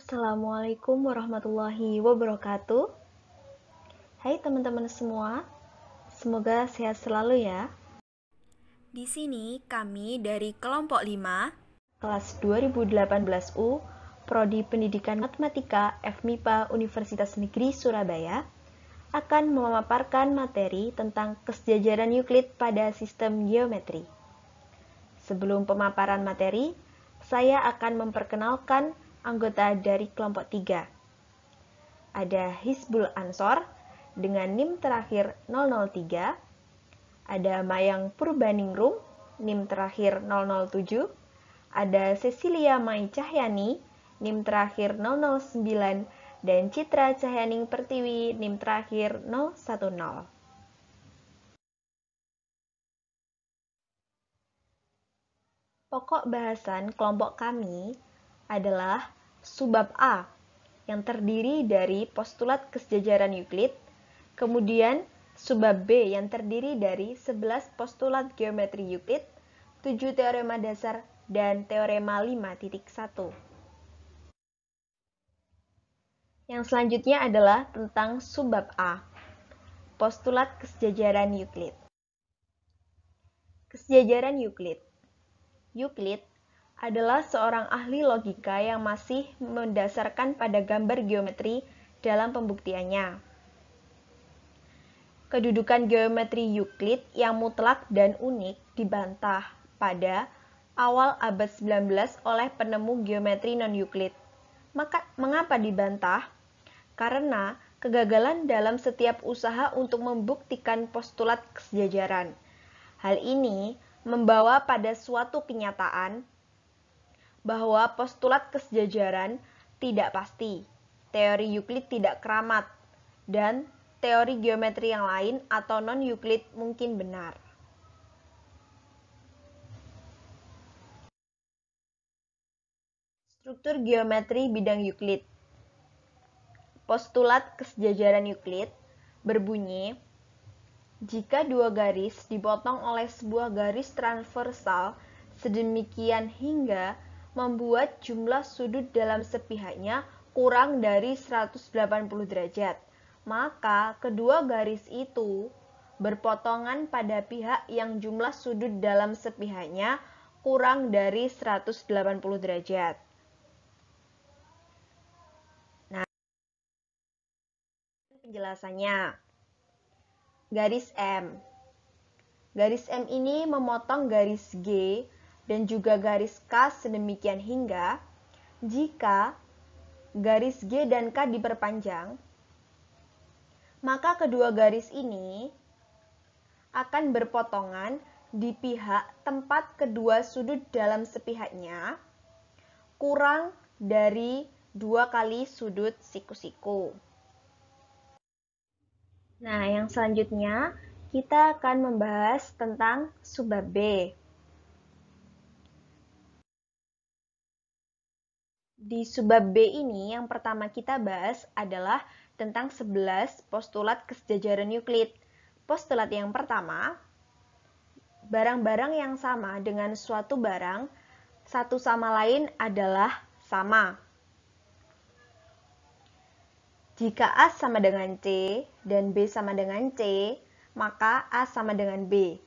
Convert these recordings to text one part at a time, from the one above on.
Assalamualaikum warahmatullahi wabarakatuh. Hai teman-teman semua, semoga sehat selalu ya. Di sini kami dari kelompok 5 kelas 2018U Prodi Pendidikan Matematika FMIPA Universitas Negeri Surabaya akan memaparkan materi tentang kesejajaran Euclid pada sistem geometri. Sebelum pemaparan materi, saya akan memperkenalkan anggota dari kelompok 3. Ada Hizbul Ansor dengan NIM terakhir 003, ada Mayang Purbaningrum, NIM terakhir 007, ada Cecilia Mai Cahyani, NIM terakhir 009, dan Citra Cahyaning Pertiwi, NIM terakhir 010. Pokok bahasan kelompok kami adalah subbab A yang terdiri dari postulat kesejajaran Euclid, kemudian subbab B yang terdiri dari 11 postulat geometri Euclid, 7 teorema dasar, dan teorema 5.1. Yang selanjutnya adalah tentang subbab A, postulat kesejajaran Euclid. Kesejajaran Euclid Euclid adalah seorang ahli logika yang masih mendasarkan pada gambar geometri dalam pembuktiannya. Kedudukan geometri Euclid yang mutlak dan unik dibantah pada awal abad 19 oleh penemu geometri non-Euclid. Maka mengapa dibantah? Karena kegagalan dalam setiap usaha untuk membuktikan postulat kesejajaran. Hal ini membawa pada suatu kenyataan bahwa postulat kesejajaran tidak pasti, teori Euclid tidak keramat, dan teori geometri yang lain atau non-Euclid mungkin benar. Struktur geometri bidang Euclid Postulat kesejajaran Euclid berbunyi, jika dua garis dipotong oleh sebuah garis transversal sedemikian hingga membuat jumlah sudut dalam sepihaknya kurang dari 180 derajat. Maka kedua garis itu berpotongan pada pihak yang jumlah sudut dalam sepihaknya kurang dari 180 derajat. Nah, penjelasannya. Garis M. Garis M ini memotong garis G dan juga garis K sedemikian hingga jika garis G dan K diperpanjang, maka kedua garis ini akan berpotongan di pihak tempat kedua sudut dalam sepihaknya kurang dari dua kali sudut siku-siku. Nah, yang selanjutnya kita akan membahas tentang subbab B. Di subbab B ini yang pertama kita bahas adalah tentang 11 postulat kesejajaran Euclid. Postulat yang pertama, barang-barang yang sama dengan suatu barang satu sama lain adalah sama. Jika A sama dengan C dan B sama dengan C, maka A sama dengan B.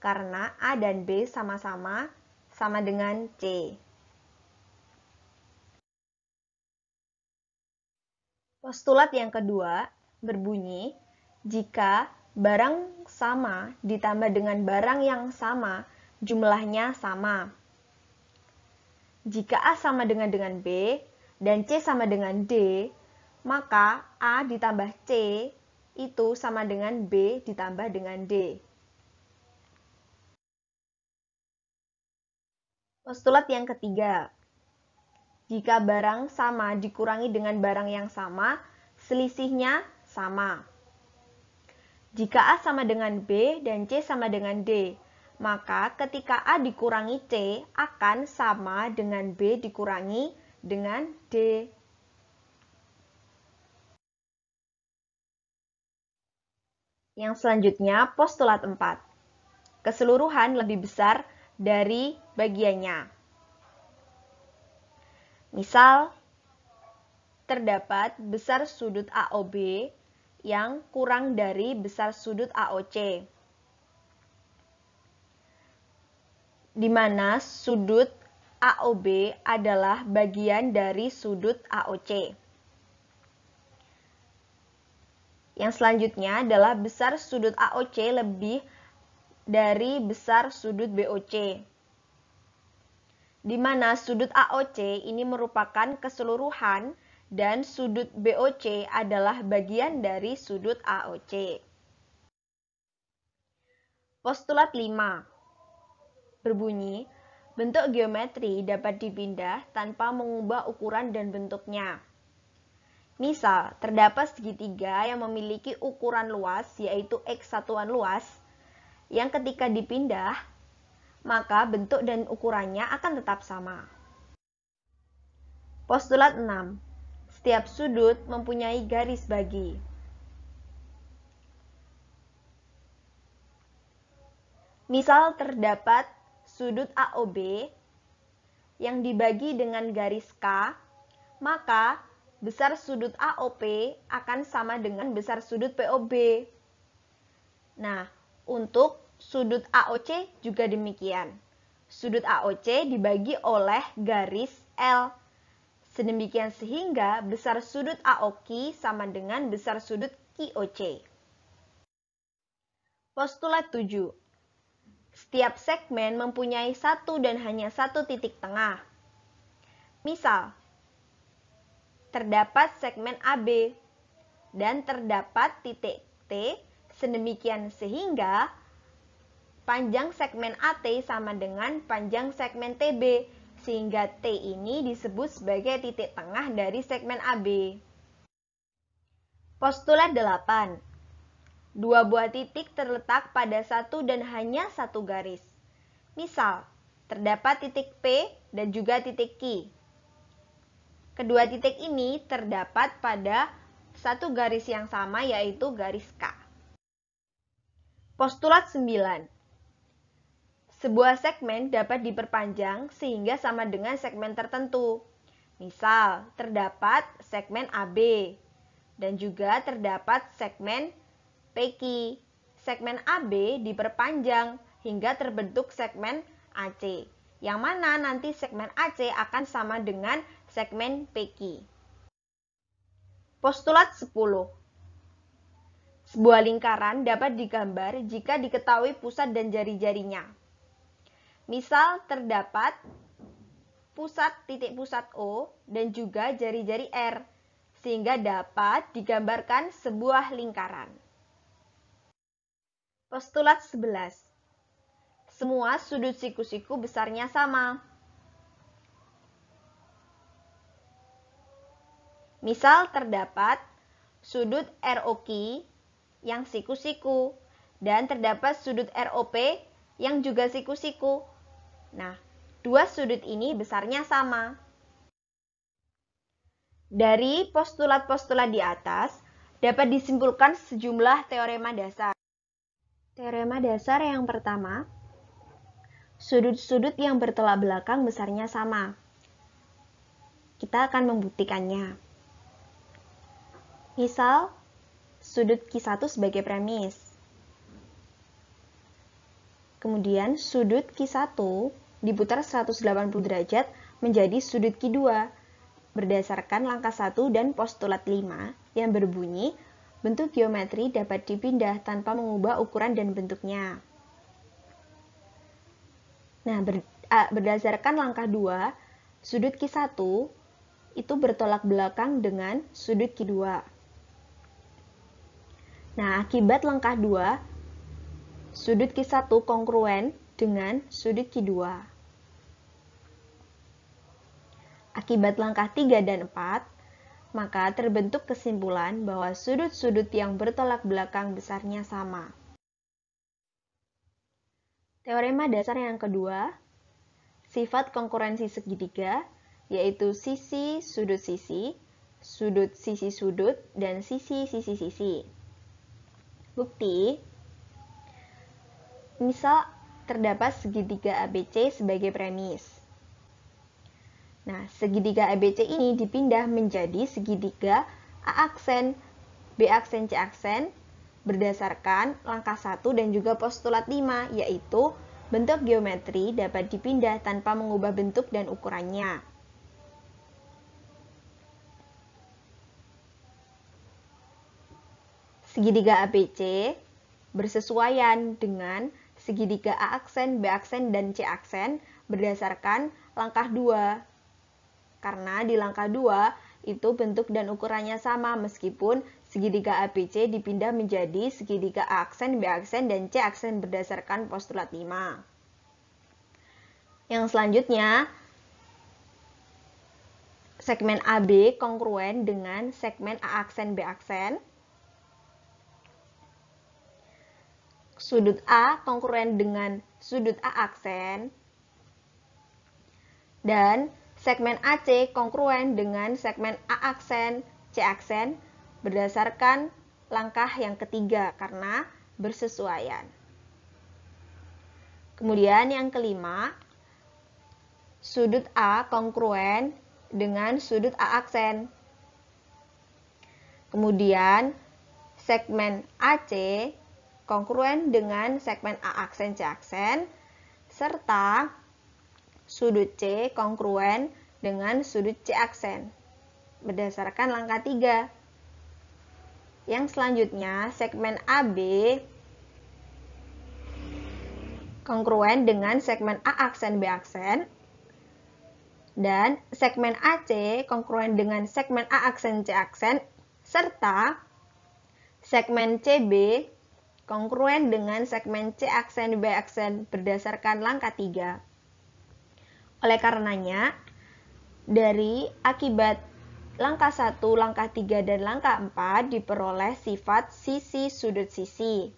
Karena A dan B sama-sama sama dengan C. Postulat yang kedua berbunyi, jika barang sama ditambah dengan barang yang sama, jumlahnya sama. Jika A sama dengan dengan B dan C sama dengan D, maka A ditambah C itu sama dengan B ditambah dengan D. Postulat yang ketiga, jika barang sama dikurangi dengan barang yang sama, selisihnya sama. Jika A sama dengan B dan C sama dengan D, maka ketika A dikurangi C akan sama dengan B dikurangi dengan D. Yang selanjutnya, postulat 4. Keseluruhan lebih besar dari bagiannya. Misal, terdapat besar sudut AOB yang kurang dari besar sudut AOC, di mana sudut AOB adalah bagian dari sudut AOC. Yang selanjutnya adalah besar sudut AOC lebih dari besar sudut BOC di mana sudut AOC ini merupakan keseluruhan dan sudut BOC adalah bagian dari sudut AOC. Postulat 5 berbunyi, bentuk geometri dapat dipindah tanpa mengubah ukuran dan bentuknya. Misal, terdapat segitiga yang memiliki ukuran luas yaitu X satuan luas yang ketika dipindah maka bentuk dan ukurannya akan tetap sama. Postulat 6. Setiap sudut mempunyai garis bagi. Misal terdapat sudut AOB yang dibagi dengan garis K, maka besar sudut AOP akan sama dengan besar sudut POB. Nah, untuk Sudut AOC juga demikian. Sudut AOC dibagi oleh garis L. Sedemikian sehingga besar sudut AOK sama dengan besar sudut QOC. Postulat 7. Setiap segmen mempunyai satu dan hanya satu titik tengah. Misal, terdapat segmen AB dan terdapat titik T sedemikian sehingga Panjang segmen AT sama dengan panjang segmen TB, sehingga T ini disebut sebagai titik tengah dari segmen AB. Postulat 8. Dua buah titik terletak pada satu dan hanya satu garis. Misal, terdapat titik P dan juga titik Q. Kedua titik ini terdapat pada satu garis yang sama yaitu garis K. Postulat 9. Sebuah segmen dapat diperpanjang sehingga sama dengan segmen tertentu. Misal, terdapat segmen AB dan juga terdapat segmen PQ. Segmen AB diperpanjang hingga terbentuk segmen AC, yang mana nanti segmen AC akan sama dengan segmen PQ. Postulat 10 Sebuah lingkaran dapat digambar jika diketahui pusat dan jari-jarinya. Misal terdapat pusat titik pusat O dan juga jari-jari R, sehingga dapat digambarkan sebuah lingkaran. Postulat 11. Semua sudut siku-siku besarnya sama. Misal terdapat sudut ROK yang siku-siku dan terdapat sudut ROP yang juga siku-siku Nah, dua sudut ini besarnya sama. Dari postulat-postulat di atas, dapat disimpulkan sejumlah teorema dasar. Teorema dasar yang pertama, sudut-sudut yang bertolak belakang besarnya sama. Kita akan membuktikannya. Misal, sudut Q1 sebagai premis. Kemudian sudut Q1 diputar 180 derajat menjadi sudut Q2 berdasarkan langkah 1 dan postulat 5 yang berbunyi bentuk geometri dapat dipindah tanpa mengubah ukuran dan bentuknya. Nah, ber, a, berdasarkan langkah 2, sudut Q1 itu bertolak belakang dengan sudut Q2. Nah, akibat langkah 2, sudut Q1 kongruen dengan sudut Q2 akibat langkah 3 dan 4, maka terbentuk kesimpulan bahwa sudut-sudut yang bertolak belakang besarnya sama. Teorema dasar yang kedua, sifat konkurensi segitiga, yaitu sisi sudut sisi, sudut sisi sudut, dan sisi sisi sisi. Bukti, misal terdapat segitiga ABC sebagai premis. Nah, segitiga ABC ini dipindah menjadi segitiga A aksen, B aksen, C aksen berdasarkan langkah 1 dan juga postulat 5, yaitu bentuk geometri dapat dipindah tanpa mengubah bentuk dan ukurannya. Segitiga ABC bersesuaian dengan segitiga A aksen, B aksen, dan C aksen berdasarkan langkah 2, karena di langkah 2 itu bentuk dan ukurannya sama meskipun segitiga ABC dipindah menjadi segitiga A aksen, B aksen, dan C aksen berdasarkan postulat 5. Yang selanjutnya, segmen AB kongruen dengan segmen A aksen, B aksen. Sudut A kongruen dengan sudut A aksen. Dan segmen AC kongruen dengan segmen A aksen, C aksen berdasarkan langkah yang ketiga karena bersesuaian. Kemudian yang kelima, sudut A kongruen dengan sudut A aksen. Kemudian segmen AC kongruen dengan segmen A aksen C aksen serta sudut C kongruen dengan sudut C aksen berdasarkan langkah 3. Yang selanjutnya, segmen AB kongruen dengan segmen A aksen B aksen dan segmen AC kongruen dengan segmen A aksen C aksen serta segmen CB kongruen dengan segmen C aksen B aksen berdasarkan langkah 3. Oleh karenanya, dari akibat langkah 1, langkah 3, dan langkah 4 diperoleh sifat sisi sudut sisi.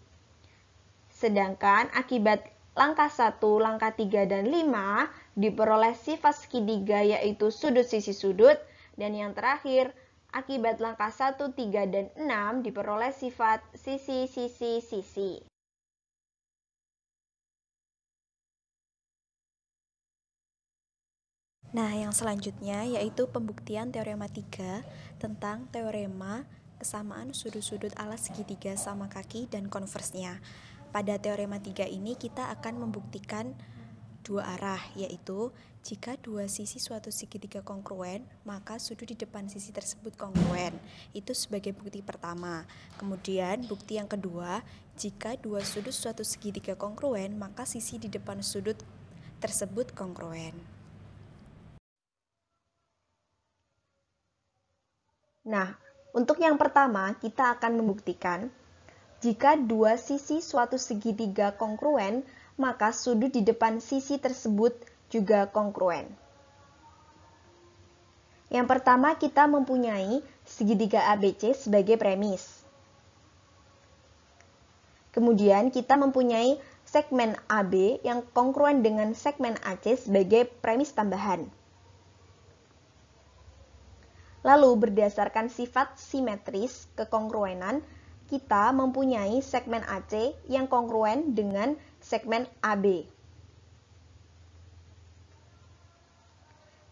Sedangkan akibat langkah 1, langkah 3, dan 5 diperoleh sifat segitiga yaitu sudut sisi sudut. Dan yang terakhir, akibat langkah 1, 3, dan 6 diperoleh sifat sisi sisi sisi. Nah, yang selanjutnya yaitu pembuktian teorema 3 tentang teorema kesamaan sudut-sudut alas segitiga sama kaki dan konversnya. Pada teorema 3 ini kita akan membuktikan dua arah, yaitu jika dua sisi suatu segitiga kongruen, maka sudut di depan sisi tersebut kongruen. Itu sebagai bukti pertama. Kemudian, bukti yang kedua, jika dua sudut suatu segitiga kongruen, maka sisi di depan sudut tersebut kongruen. Nah, untuk yang pertama, kita akan membuktikan jika dua sisi suatu segitiga kongruen, maka sudut di depan sisi tersebut juga kongruen. Yang pertama, kita mempunyai segitiga ABC sebagai premis. Kemudian, kita mempunyai segmen AB yang kongruen dengan segmen AC sebagai premis tambahan. Lalu berdasarkan sifat simetris kekongruenan, kita mempunyai segmen AC yang kongruen dengan segmen AB.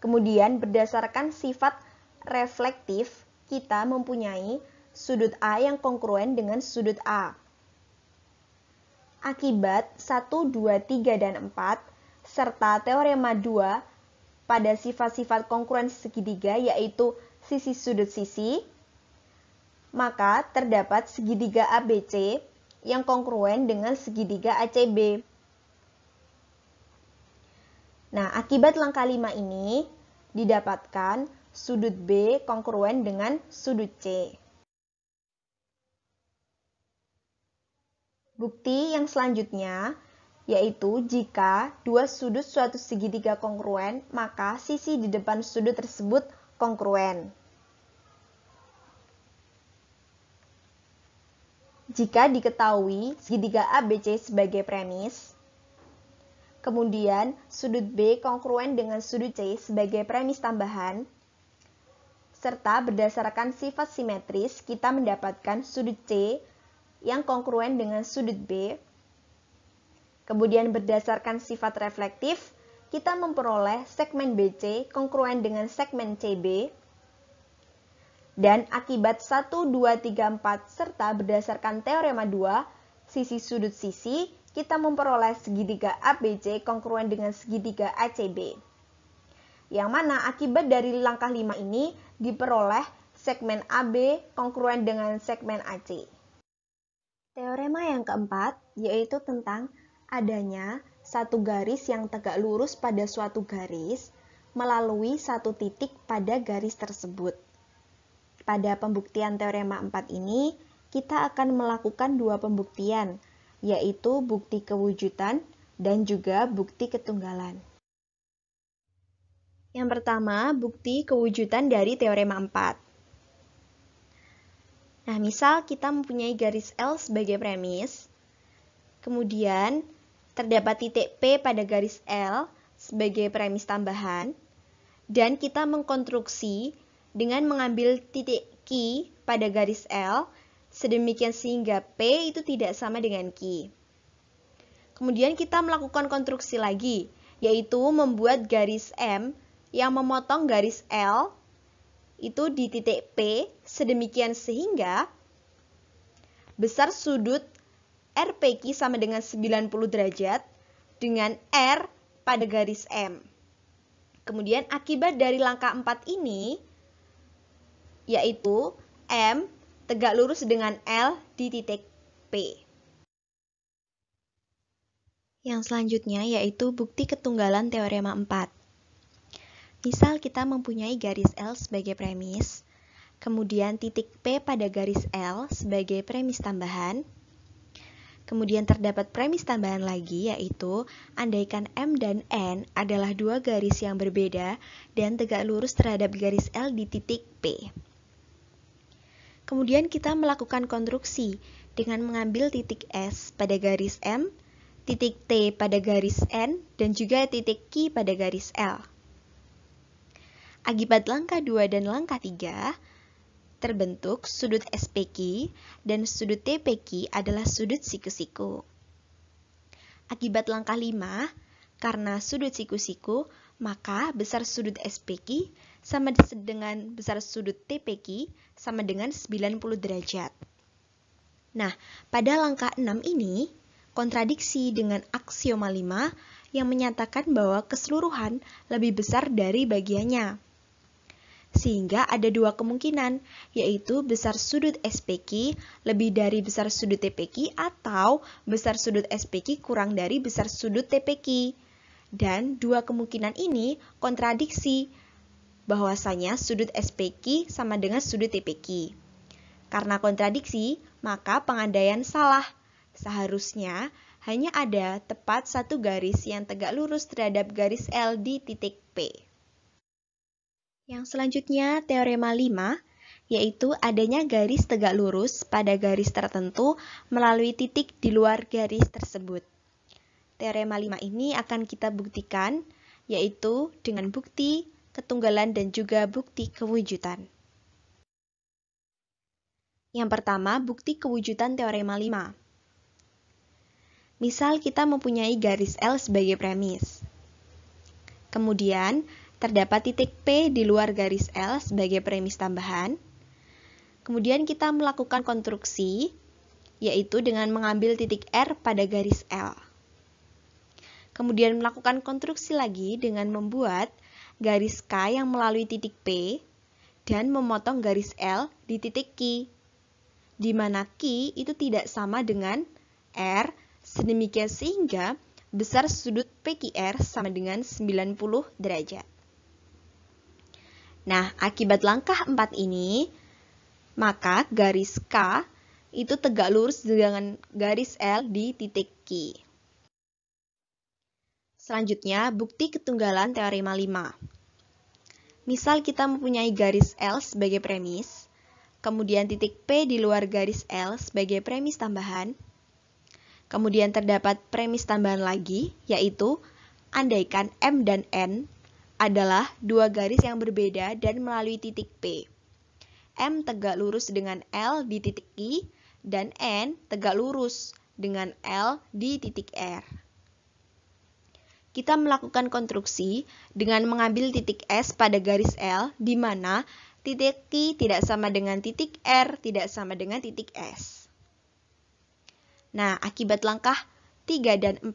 Kemudian berdasarkan sifat reflektif, kita mempunyai sudut A yang kongruen dengan sudut A. Akibat 1, 2, 3, dan 4, serta teorema 2 pada sifat-sifat kongruensi segitiga yaitu sisi sudut sisi, maka terdapat segitiga ABC yang kongruen dengan segitiga ACB. Nah, akibat langkah 5 ini didapatkan sudut B kongruen dengan sudut C. Bukti yang selanjutnya yaitu jika dua sudut suatu segitiga kongruen, maka sisi di depan sudut tersebut kongruen. Jika diketahui segitiga ABC sebagai premis, kemudian sudut B kongruen dengan sudut C sebagai premis tambahan, serta berdasarkan sifat simetris kita mendapatkan sudut C yang kongruen dengan sudut B, kemudian berdasarkan sifat reflektif kita memperoleh segmen BC kongruen dengan segmen CB dan akibat 1, 2, 3, 4 serta berdasarkan teorema 2, sisi sudut sisi, kita memperoleh segitiga ABC kongruen dengan segitiga ACB. Yang mana akibat dari langkah 5 ini diperoleh segmen AB kongruen dengan segmen AC. Teorema yang keempat yaitu tentang adanya satu garis yang tegak lurus pada suatu garis melalui satu titik pada garis tersebut. Pada pembuktian teorema 4 ini, kita akan melakukan dua pembuktian, yaitu bukti kewujudan dan juga bukti ketunggalan. Yang pertama, bukti kewujudan dari teorema 4. Nah, misal kita mempunyai garis L sebagai premis, kemudian terdapat titik P pada garis L sebagai premis tambahan, dan kita mengkonstruksi dengan mengambil titik Q pada garis L, sedemikian sehingga P itu tidak sama dengan Q. Kemudian kita melakukan konstruksi lagi, yaitu membuat garis M yang memotong garis L itu di titik P, sedemikian sehingga besar sudut RPQ sama dengan 90 derajat dengan R pada garis M. Kemudian akibat dari langkah 4 ini yaitu M tegak lurus dengan L di titik P. Yang selanjutnya yaitu bukti ketunggalan teorema 4. Misal kita mempunyai garis L sebagai premis, kemudian titik P pada garis L sebagai premis tambahan, Kemudian terdapat premis tambahan lagi yaitu andaikan M dan N adalah dua garis yang berbeda dan tegak lurus terhadap garis L di titik P. Kemudian kita melakukan konstruksi dengan mengambil titik S pada garis M, titik T pada garis N, dan juga titik Q pada garis L. Akibat langkah 2 dan langkah 3, terbentuk sudut SPQ dan sudut TPQ adalah sudut siku-siku. Akibat langkah 5, karena sudut siku-siku, maka besar sudut SPQ sama dengan besar sudut TPQ sama dengan 90 derajat. Nah, pada langkah 6 ini, kontradiksi dengan aksioma 5 yang menyatakan bahwa keseluruhan lebih besar dari bagiannya. Sehingga ada dua kemungkinan, yaitu besar sudut SPQ lebih dari besar sudut TPQ atau besar sudut SPQ kurang dari besar sudut TPQ. Dan dua kemungkinan ini kontradiksi, bahwasanya sudut SPQ sama dengan sudut TPQ. Karena kontradiksi, maka pengandaian salah. Seharusnya hanya ada tepat satu garis yang tegak lurus terhadap garis L di titik P. Yang selanjutnya teorema 5, yaitu adanya garis tegak lurus pada garis tertentu melalui titik di luar garis tersebut. Teorema 5 ini akan kita buktikan, yaitu dengan bukti, ketunggalan, dan juga bukti kewujudan. Yang pertama, bukti kewujudan teorema 5. Misal kita mempunyai garis L sebagai premis. Kemudian, terdapat titik P di luar garis L sebagai premis tambahan. Kemudian kita melakukan konstruksi, yaitu dengan mengambil titik R pada garis L. Kemudian melakukan konstruksi lagi dengan membuat garis K yang melalui titik P dan memotong garis L di titik Q, di mana Q itu tidak sama dengan R, sedemikian sehingga besar sudut PQR sama dengan 90 derajat. Nah, akibat langkah 4 ini, maka garis K itu tegak lurus dengan garis L di titik Q. Selanjutnya, bukti ketunggalan teorema 5. Misal kita mempunyai garis L sebagai premis, kemudian titik P di luar garis L sebagai premis tambahan, kemudian terdapat premis tambahan lagi, yaitu andaikan M dan N adalah dua garis yang berbeda dan melalui titik P. M tegak lurus dengan L di titik I dan N tegak lurus dengan L di titik R. Kita melakukan konstruksi dengan mengambil titik S pada garis L di mana titik I tidak sama dengan titik R tidak sama dengan titik S. Nah, akibat langkah 3 dan 4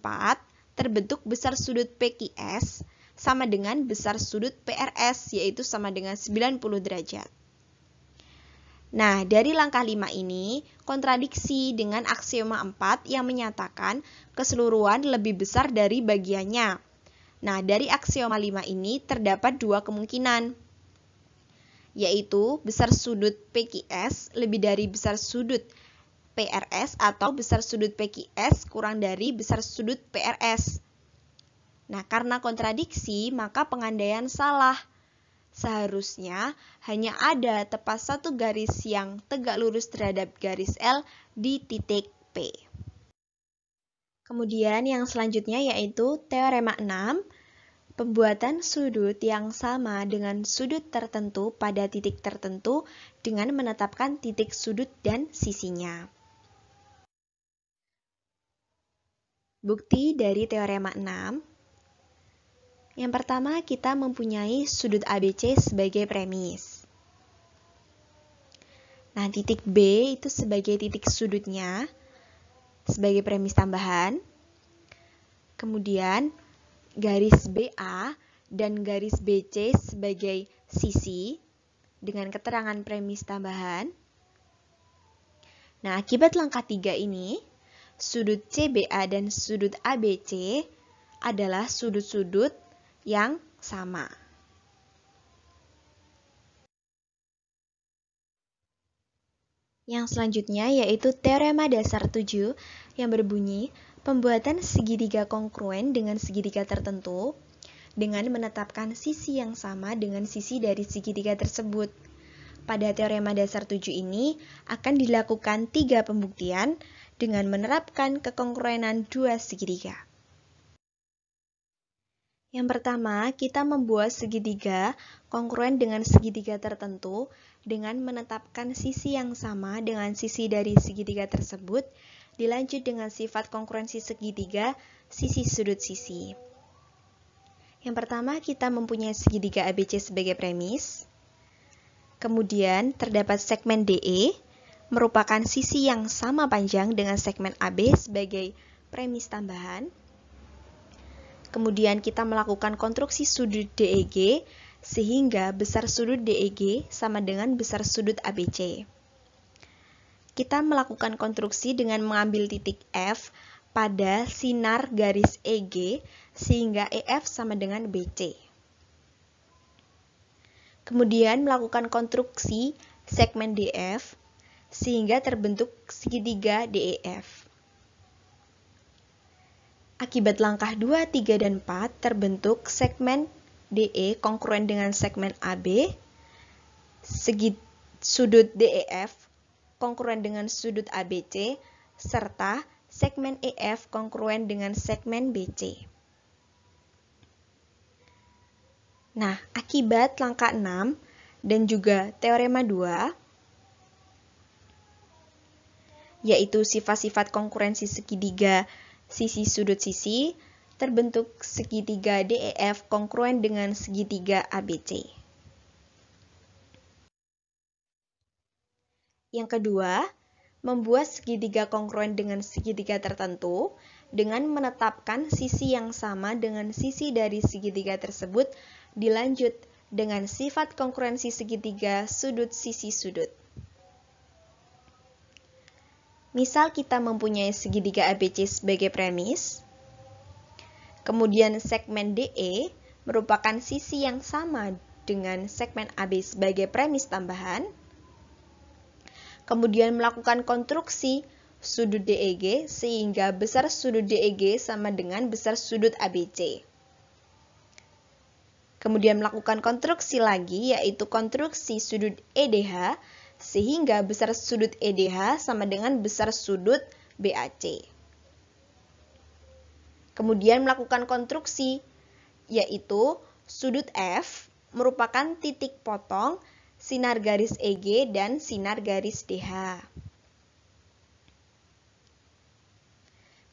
terbentuk besar sudut PQS sama dengan besar sudut PRS yaitu sama dengan 90 derajat. Nah, dari langkah 5 ini kontradiksi dengan aksioma 4 yang menyatakan keseluruhan lebih besar dari bagiannya. Nah, dari aksioma 5 ini terdapat dua kemungkinan, yaitu besar sudut PQS lebih dari besar sudut PRS atau besar sudut PQS kurang dari besar sudut PRS. Nah, karena kontradiksi, maka pengandaian salah. Seharusnya hanya ada tepat satu garis yang tegak lurus terhadap garis L di titik P. Kemudian yang selanjutnya yaitu teorema 6, pembuatan sudut yang sama dengan sudut tertentu pada titik tertentu dengan menetapkan titik sudut dan sisinya. Bukti dari teorema 6, yang pertama, kita mempunyai sudut ABC sebagai premis. Nah, titik B itu sebagai titik sudutnya, sebagai premis tambahan. Kemudian, garis BA dan garis BC sebagai sisi dengan keterangan premis tambahan. Nah, akibat langkah tiga ini, sudut CBA dan sudut ABC adalah sudut-sudut yang sama. Yang selanjutnya yaitu teorema dasar 7 yang berbunyi pembuatan segitiga kongruen dengan segitiga tertentu dengan menetapkan sisi yang sama dengan sisi dari segitiga tersebut. Pada teorema dasar 7 ini akan dilakukan tiga pembuktian dengan menerapkan kekongruenan dua segitiga. Yang pertama, kita membuat segitiga kongruen dengan segitiga tertentu dengan menetapkan sisi yang sama dengan sisi dari segitiga tersebut, dilanjut dengan sifat kongruensi segitiga, sisi sudut sisi. Yang pertama, kita mempunyai segitiga ABC sebagai premis. Kemudian, terdapat segmen DE, merupakan sisi yang sama panjang dengan segmen AB sebagai premis tambahan. Kemudian kita melakukan konstruksi sudut DEG sehingga besar sudut DEG sama dengan besar sudut ABC. Kita melakukan konstruksi dengan mengambil titik F pada sinar garis EG sehingga EF sama dengan BC. Kemudian melakukan konstruksi segmen DF sehingga terbentuk segitiga DEF. Akibat langkah 2, 3, dan 4 terbentuk segmen DE kongruen dengan segmen AB, segi sudut DEF kongruen dengan sudut ABC, serta segmen EF kongruen dengan segmen BC. Nah, akibat langkah 6 dan juga teorema 2, yaitu sifat-sifat konkurensi segitiga sisi sudut sisi, terbentuk segitiga DEF kongruen dengan segitiga ABC. Yang kedua, membuat segitiga kongruen dengan segitiga tertentu dengan menetapkan sisi yang sama dengan sisi dari segitiga tersebut dilanjut dengan sifat kongruensi segitiga sudut sisi sudut. Misal kita mempunyai segitiga ABC sebagai premis, kemudian segmen DE merupakan sisi yang sama dengan segmen AB sebagai premis tambahan, kemudian melakukan konstruksi sudut DEG sehingga besar sudut DEG sama dengan besar sudut ABC. Kemudian melakukan konstruksi lagi yaitu konstruksi sudut EDH sehingga besar sudut EDH sama dengan besar sudut BAC. Kemudian melakukan konstruksi, yaitu sudut F merupakan titik potong sinar garis EG dan sinar garis DH.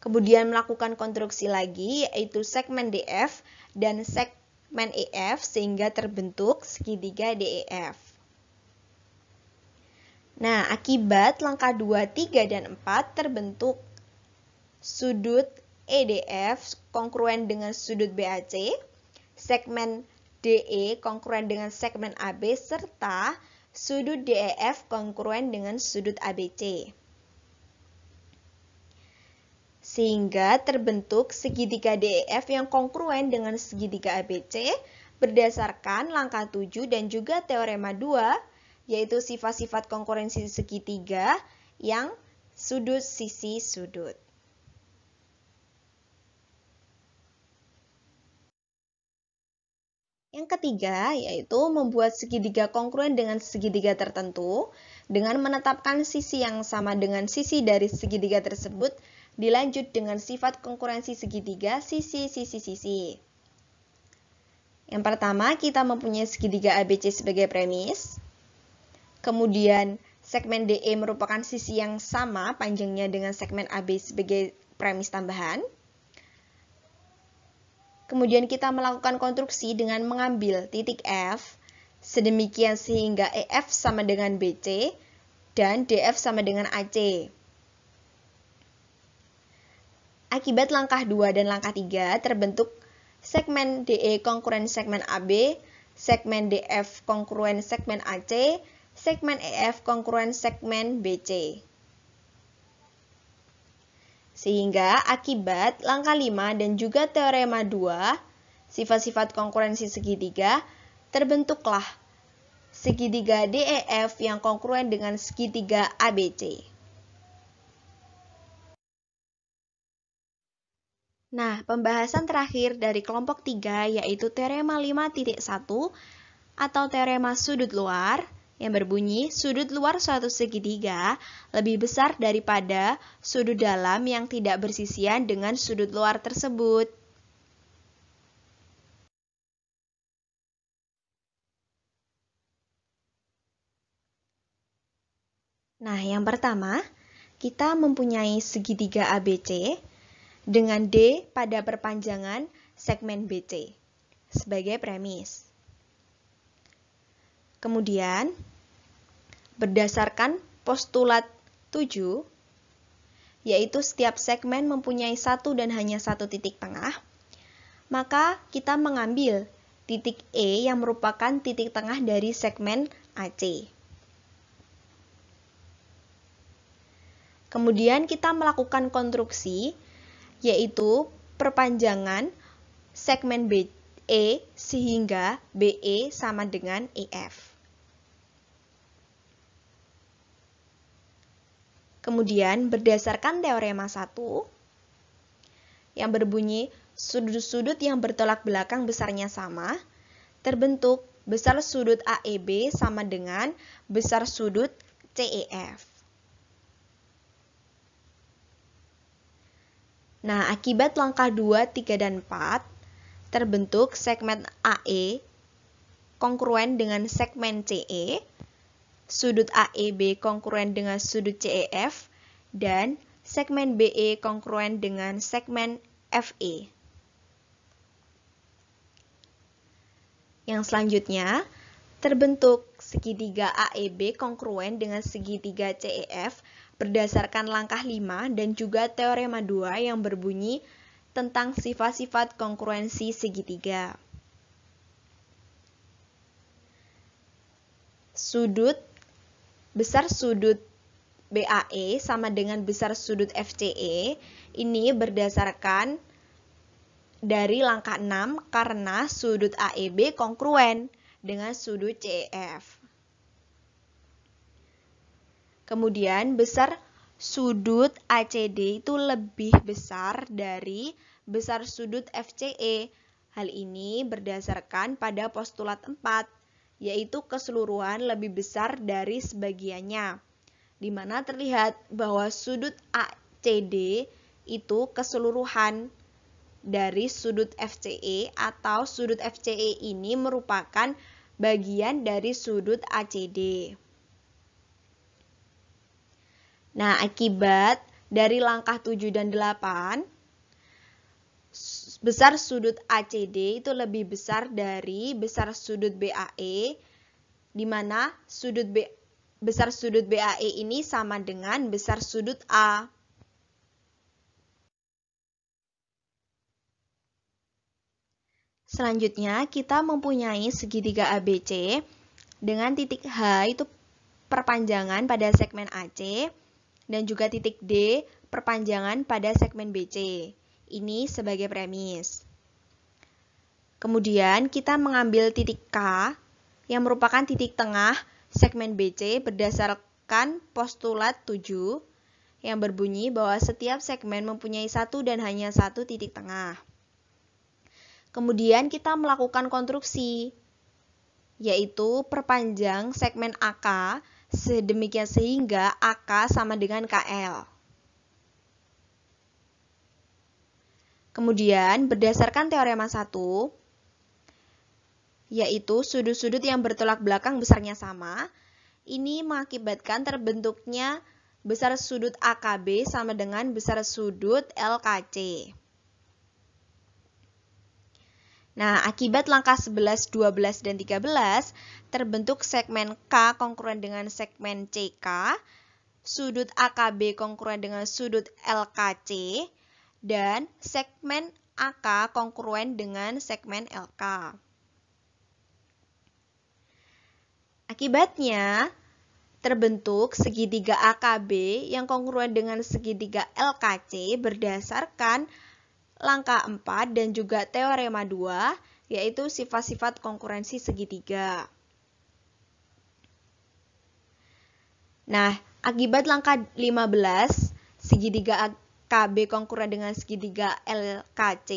Kemudian melakukan konstruksi lagi yaitu segmen DF dan segmen EF sehingga terbentuk segitiga DEF. Nah, akibat langkah 2, 3, dan 4 terbentuk sudut EDF kongruen dengan sudut BAC, segmen DE kongruen dengan segmen AB, serta sudut DEF kongruen dengan sudut ABC. Sehingga terbentuk segitiga DEF yang kongruen dengan segitiga ABC berdasarkan langkah 7 dan juga teorema 2 yaitu sifat-sifat konkurensi segitiga yang sudut sisi sudut. Yang ketiga yaitu membuat segitiga kongruen dengan segitiga tertentu dengan menetapkan sisi yang sama dengan sisi dari segitiga tersebut dilanjut dengan sifat konkurensi segitiga sisi sisi sisi. Yang pertama, kita mempunyai segitiga ABC sebagai premis. Kemudian segmen DE merupakan sisi yang sama panjangnya dengan segmen AB sebagai premis tambahan. Kemudian kita melakukan konstruksi dengan mengambil titik F, sedemikian sehingga EF sama dengan BC dan DF sama dengan AC. Akibat langkah 2 dan langkah 3 terbentuk segmen DE konkuren segmen AB, segmen DF konkuren segmen AC, segmen EF kongruen segmen BC. Sehingga akibat langkah 5 dan juga teorema 2, sifat-sifat kongruensi segitiga, terbentuklah segitiga DEF yang kongruen dengan segitiga ABC. Nah, pembahasan terakhir dari kelompok 3 yaitu teorema 5.1 atau teorema sudut luar, yang berbunyi sudut luar suatu segitiga lebih besar daripada sudut dalam yang tidak bersisian dengan sudut luar tersebut. Nah, yang pertama, kita mempunyai segitiga ABC dengan D pada perpanjangan segmen BC sebagai premis. Kemudian, berdasarkan postulat 7, yaitu setiap segmen mempunyai satu dan hanya satu titik tengah, maka kita mengambil titik E yang merupakan titik tengah dari segmen AC. Kemudian kita melakukan konstruksi, yaitu perpanjangan segmen BE sehingga BE sama dengan EF. Kemudian berdasarkan teorema 1 yang berbunyi sudut-sudut yang bertolak belakang besarnya sama, terbentuk besar sudut AEB sama dengan besar sudut CEF. Nah, akibat langkah 2, 3, dan 4, terbentuk segmen AE kongruen dengan segmen CE sudut AEB kongruen dengan sudut CEF, dan segmen BE kongruen dengan segmen FE. Yang selanjutnya, terbentuk segitiga AEB kongruen dengan segitiga CEF berdasarkan langkah 5 dan juga teorema 2 yang berbunyi tentang sifat-sifat kongruensi segitiga. Sudut besar sudut BAE sama dengan besar sudut FCE ini berdasarkan dari langkah 6 karena sudut AEB kongruen dengan sudut CEF. Kemudian besar sudut ACD itu lebih besar dari besar sudut FCE. Hal ini berdasarkan pada postulat 4 yaitu keseluruhan lebih besar dari sebagiannya, di mana terlihat bahwa sudut ACD itu keseluruhan dari sudut FCE atau sudut FCE ini merupakan bagian dari sudut ACD. Nah, akibat dari langkah 7 dan 8, besar sudut ACD itu lebih besar dari besar sudut BAE di mana sudut B, besar sudut BAE ini sama dengan besar sudut A. Selanjutnya, kita mempunyai segitiga ABC dengan titik H itu perpanjangan pada segmen AC dan juga titik D perpanjangan pada segmen BC. Ini sebagai premis. Kemudian kita mengambil titik K yang merupakan titik tengah segmen BC berdasarkan postulat 7 yang berbunyi bahwa setiap segmen mempunyai satu dan hanya satu titik tengah. Kemudian kita melakukan konstruksi, yaitu perpanjang segmen AK sedemikian sehingga AK sama dengan KL. Kemudian, berdasarkan teorema 1, yaitu sudut-sudut yang bertolak belakang besarnya sama, ini mengakibatkan terbentuknya besar sudut AKB sama dengan besar sudut LKC. Nah, akibat langkah 11, 12, dan 13, terbentuk segmen K kongruen dengan segmen CK, sudut AKB kongruen dengan sudut LKC, dan segmen AK kongruen dengan segmen LK. Akibatnya, terbentuk segitiga AKB yang kongruen dengan segitiga LKC berdasarkan langkah 4 dan juga teorema 2, yaitu sifat-sifat kongruensi segitiga. Nah, akibat langkah 15, segitiga AKB KB konkuren dengan segitiga LKC,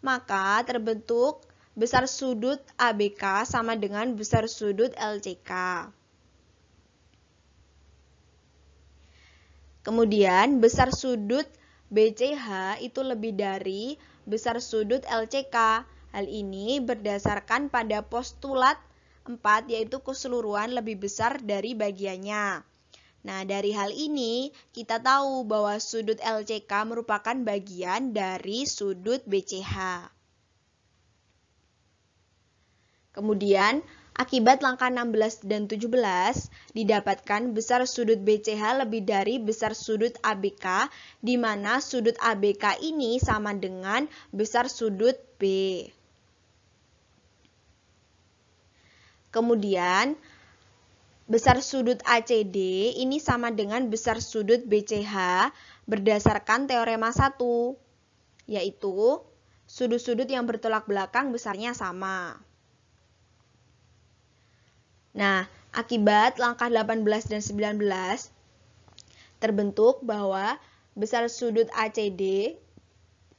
maka terbentuk besar sudut ABK sama dengan besar sudut LCK. Kemudian besar sudut BCH itu lebih dari besar sudut LCK. Hal ini berdasarkan pada postulat 4 yaitu keseluruhan lebih besar dari bagiannya. Nah, dari hal ini kita tahu bahwa sudut LCK merupakan bagian dari sudut BCH. Kemudian, akibat langkah 16 dan 17 didapatkan besar sudut BCH lebih dari besar sudut ABK di mana sudut ABK ini sama dengan besar sudut B. Kemudian, Besar sudut ACD ini sama dengan besar sudut BCH berdasarkan teorema 1, yaitu sudut-sudut yang bertolak belakang besarnya sama. Nah, akibat langkah 18 dan 19 terbentuk bahwa besar sudut ACD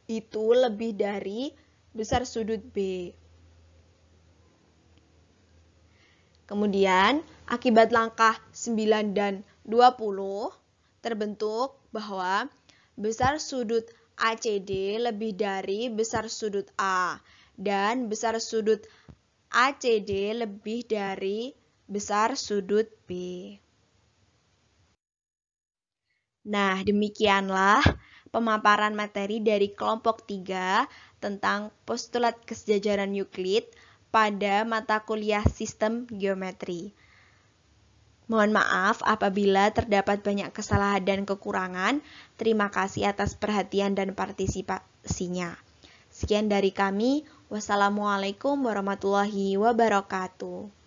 itu lebih dari besar sudut B. Kemudian, akibat langkah 9 dan 20 terbentuk bahwa besar sudut ACD lebih dari besar sudut A dan besar sudut ACD lebih dari besar sudut B. Nah, demikianlah pemaparan materi dari kelompok 3 tentang postulat kesejajaran Euclid pada mata kuliah sistem geometri. Mohon maaf apabila terdapat banyak kesalahan dan kekurangan. Terima kasih atas perhatian dan partisipasinya. Sekian dari kami. Wassalamualaikum warahmatullahi wabarakatuh.